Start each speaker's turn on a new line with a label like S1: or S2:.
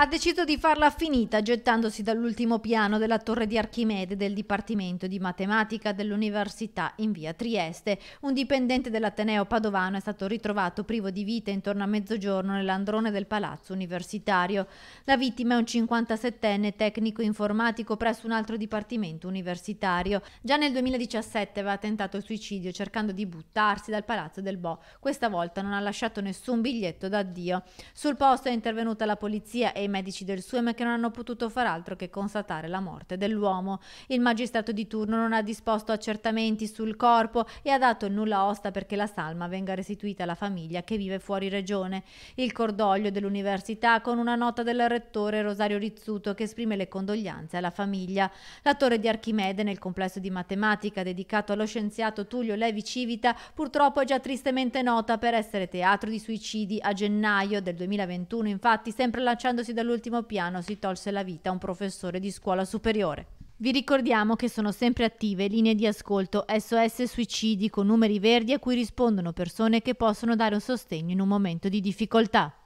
S1: ha deciso di farla finita gettandosi dall'ultimo piano della torre di Archimede del Dipartimento di Matematica dell'Università in via Trieste. Un dipendente dell'Ateneo Padovano è stato ritrovato privo di vita intorno a mezzogiorno nell'androne del palazzo universitario. La vittima è un 57enne tecnico informatico presso un altro dipartimento universitario. Già nel 2017 aveva tentato il suicidio cercando di buttarsi dal palazzo del Bo. Questa volta non ha lasciato nessun biglietto d'addio. Sul posto è intervenuta la polizia e ai medici del SUEM che non hanno potuto far altro che constatare la morte dell'uomo. Il magistrato di turno non ha disposto accertamenti sul corpo e ha dato il nulla osta perché la salma venga restituita alla famiglia che vive fuori regione. Il cordoglio dell'università con una nota del rettore Rosario Rizzuto che esprime le condoglianze alla famiglia. La torre di Archimede nel complesso di matematica dedicato allo scienziato Tullio Levi Civita purtroppo è già tristemente nota per essere teatro di suicidi a gennaio del 2021 infatti sempre lanciandosi dall'ultimo piano si tolse la vita un professore di scuola superiore. Vi ricordiamo che sono sempre attive linee di ascolto SOS Suicidi con numeri verdi a cui rispondono persone che possono dare un sostegno in un momento di difficoltà.